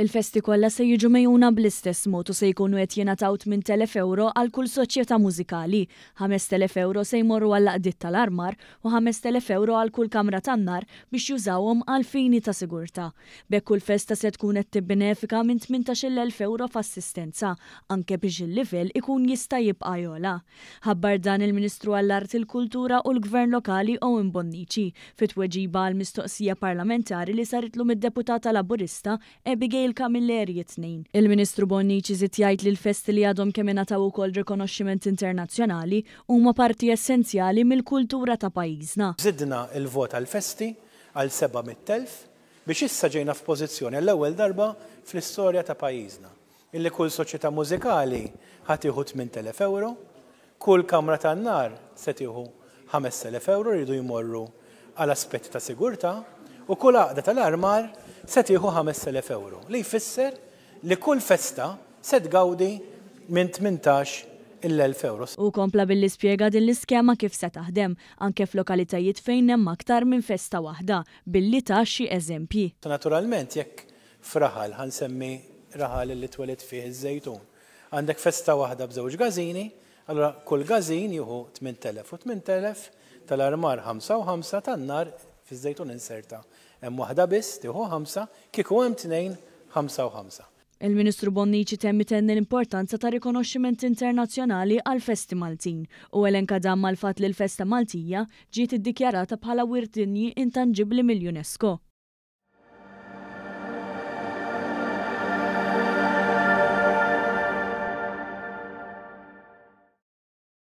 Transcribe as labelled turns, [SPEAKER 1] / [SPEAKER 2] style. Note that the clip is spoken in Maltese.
[SPEAKER 1] Il-festi kollha se jiġu mejjuna bl-istess mod u se jkunu qed jingħataw 8,000 euro għal kull soċjetà mużikali, 5,000 euro se jmorru għal laqdiet tal-armar u 5,000 euro għal kull kamra tan-nar biex jużawhom għal fini ta' sigurtà. Bekk kull festa se tkun qed tibbenefika minn 18,000 euro f'assistenza, anke biex il-livell ikun jista' jibqa' jola. Ħabbar dan il-Ministru għall-Art il-Kultura u l-Gvern Lokali Owen Bonnici fit-tweġiba għal mistoqsija parlamentari li saritlu mid-deputata Laburista Abigail lejlka mill-erji Il-Ministru Bonnici zittjajt li l-festi li għadhom kemm ingħataw ukoll rikonoxximent internazzjonali huma parti essenzjali mill-kultura ta' pajjiżna.
[SPEAKER 2] Zidna il-vot għal-festi għal seba mit-telf biex issa ġejna f'pożizzjoni l-ewwel darba fl-istorja ta' pajjiżna. Illi kull soċjetà mużikali ħadd jieħu 8,000 euro, kull kamra tan-nar se tieħu 5,000 euro jridu jmorru għal aspetti ta' sigurtà u kull għaqda tal-armar se 5,000 euro. Li jfisser li kull festa se tgawdi minn 18 il-1000 euro.
[SPEAKER 1] U kompla billi spiega din l-iskema kif se taħdem, anke f'lokalitajiet fejn hemm aktar minn festa waħda, billi taxxi xi eżempji.
[SPEAKER 2] Naturalment jekk fraħal ħan semmi raħal li twelet fih iż-żejtun. Għandek festa waħda b'żewġ gażini, allura kull gażin juhu 8000 u 8000 tal-armar 5 u 5 tan-nar fiż-żejtun inserta. Hemm waħda biss tieħu ħamsa, kieku hemm tnejn ħamsa u ħamsa.
[SPEAKER 1] Il-Ministru Bonnici temmi tenni l-importanza ta' rikonoxximent internazzjonali għal festi Maltin u elenka dam mal-fat li l-festa Maltija ġiet iddikjarata bħala wirdinji intangibli mill-UNESCO.